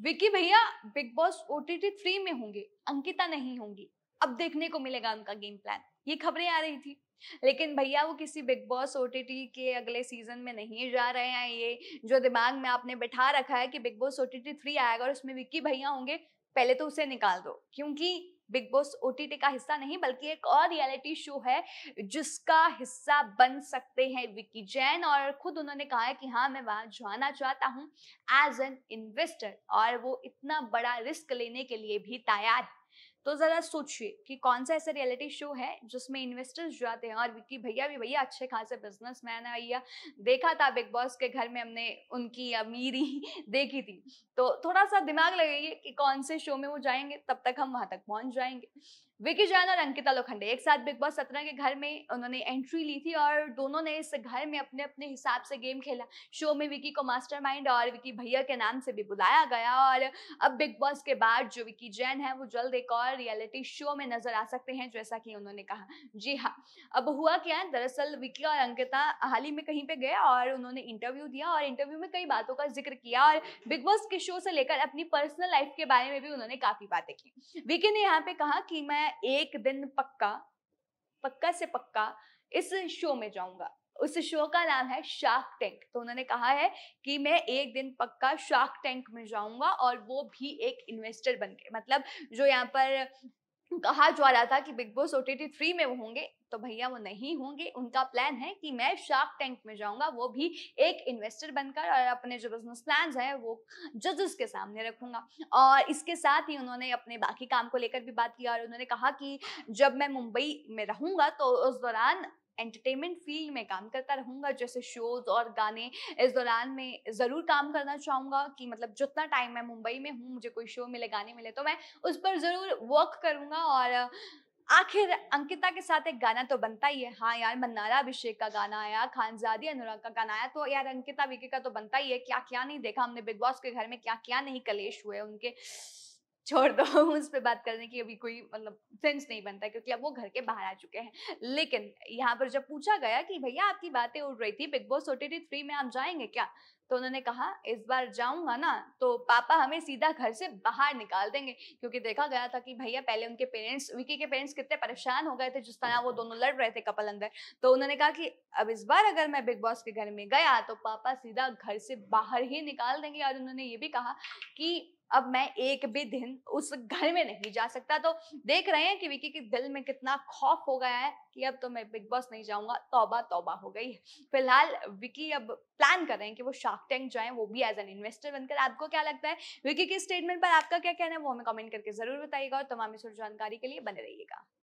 विकी भैया big boss OTT three में होंगे अंकिता नहीं होंगी अब देखने को मिलेगा उनका गेम प्लान ये खबरें आ रही थी लेकिन भैया वो किसी बिग बॉस ओटीटी के अगले सीजन में नहीं जा रहे हैं ये जो दिमाग में आपने बैठा रखा है कि बिग बॉस ओटीटी थ्री आएगा और उसमें विक्की भैया होंगे पहले तो उसे निकाल दो क्योंकि बिग बॉस ओ का हिस्सा नहीं बल्कि एक और रियलिटी शो है जिसका हिस्सा बन सकते हैं विकी जैन और खुद उन्होंने कहा है कि हाँ मैं वहां जाना चाहता हूँ एज एन इन्वेस्टर और वो इतना बड़ा रिस्क लेने के लिए भी तैयार है तो ज़रा सोचिए कि कौन सा ऐसा रियलिटी शो है जिसमें इन्वेस्टर्स जो आते हैं और विक्की भैया भी भैया अच्छे खासे मैन है भैया देखा था बिग बॉस के घर में हमने उनकी अमीरी देखी थी तो थोड़ा सा दिमाग लगाइए कि कौन से शो में वो जाएंगे तब तक हम वहाँ तक पहुँच जाएंगे विकी जैन और अंकिता लोखंडे एक साथ बिग बॉस सत्रह के घर में उन्होंने एंट्री ली थी और दोनों ने इस घर में अपने अपने हिसाब से गेम खेला शो में विकी को मास्टरमाइंड और विकी भैया के नाम से भी बुलाया गया और अब बिग बॉस के बाद जो विकी जैन है वो जल्द एक और स्टार रियलिटी शो में नजर आ सकते हैं जैसा कि उन्होंने कहा जी हाँ अब हुआ क्या दरअसल विकी और अंकिता हाल ही में कहीं पे गए और उन्होंने इंटरव्यू दिया और इंटरव्यू में कई बातों का जिक्र किया और बिग बॉस के शो से लेकर अपनी पर्सनल लाइफ के बारे में भी उन्होंने काफी बातें की विकी ने यहाँ पे कहा कि मैं एक दिन पक्का पक्का से पक्का इस शो में जाऊंगा उस शो का नाम है शार्क टैंक तो उन्होंने कहा है कि मैं एक दिन पक्का शार्क टैंक में जाऊंगा और वो भी एक इन्वेस्टर बन के मतलब जो यहाँ पर कहा जा रहा था कि Bigg Boss O T three में वो होंगे तो भैया वो नहीं होंगे उनका प्लान है कि मैं शार्क टैंक में जाऊंगा वो भी एक इन्वेस्टर बनकर और अपने जो बिजनेस प्लान है वो जजेस के सामने रखूंगा और इसके साथ ही उन्होंने अपने बाकी काम को लेकर भी बात किया और उन्होंने कहा कि जब मैं मुंबई में रहूंगा तो उस दौरान एंटरटेनमेंट फील्ड में काम करता रहूंगा जैसे शोज और गाने इस दौरान मैं ज़रूर काम करना चाहूँगा कि मतलब जितना टाइम मैं मुंबई में हूँ मुझे कोई शो मिले गाने मिले तो मैं उस पर ज़रूर वर्क करूँगा और आखिर अंकिता के साथ एक गाना तो बनता ही है हाँ यार मन्नारा अभिषेक का गाना आया खानजादी अनुराग का गाना आया तो यार अंकिता विके का तो बनता ही है क्या क्या नहीं देखा हमने बिग बॉस के घर में क्या क्या नहीं कलेश हुए उनके छोड़ दो उस पर बात करने की अभी कोई मतलब सेंस नहीं बनता क्योंकि अब वो घर के बाहर आ चुके हैं लेकिन यहाँ पर जब पूछा गया कि भैया आपकी बातें उड़ रही थी Bigg Boss O T three में आप जाएंगे क्या तो उन्होंने कहा इस बार जाऊंगा ना तो पापा हमें सीधा घर से बाहर निकाल देंगे क्योंकि देखा गया था कि भैया पहले उनके पेरेंट्स विकी के पेरेंट्स कितने परेशान हो गए थे जिस तरह वो दोनों लड़ रहे थे कपल अंदर तो उन्होंने कहा कि अब इस बार अगर मैं बिग बॉस के घर में गया तो पापा सीधा घर से बाहर ही निकाल देंगे और उन्होंने ये भी कहा कि अब मैं एक भी दिन उस घर में नहीं जा सकता तो देख रहे हैं कि विकी के दिल में कितना खौफ हो गया है कि अब तो मैं बिग बॉस नहीं जाऊंगा तौबा तौबा हो गई है फिलहाल विकी अब प्लान कर रहे हैं कि वो शाह शार्क टैंक जो है वो भी एज एन इन्वेस्टर बनकर आपको क्या लगता है विकी के स्टेटमेंट पर आपका क्या कहना है वो हमें कमेंट करके जरूर बताइएगा और तमाम इस जानकारी के लिए बने रहिएगा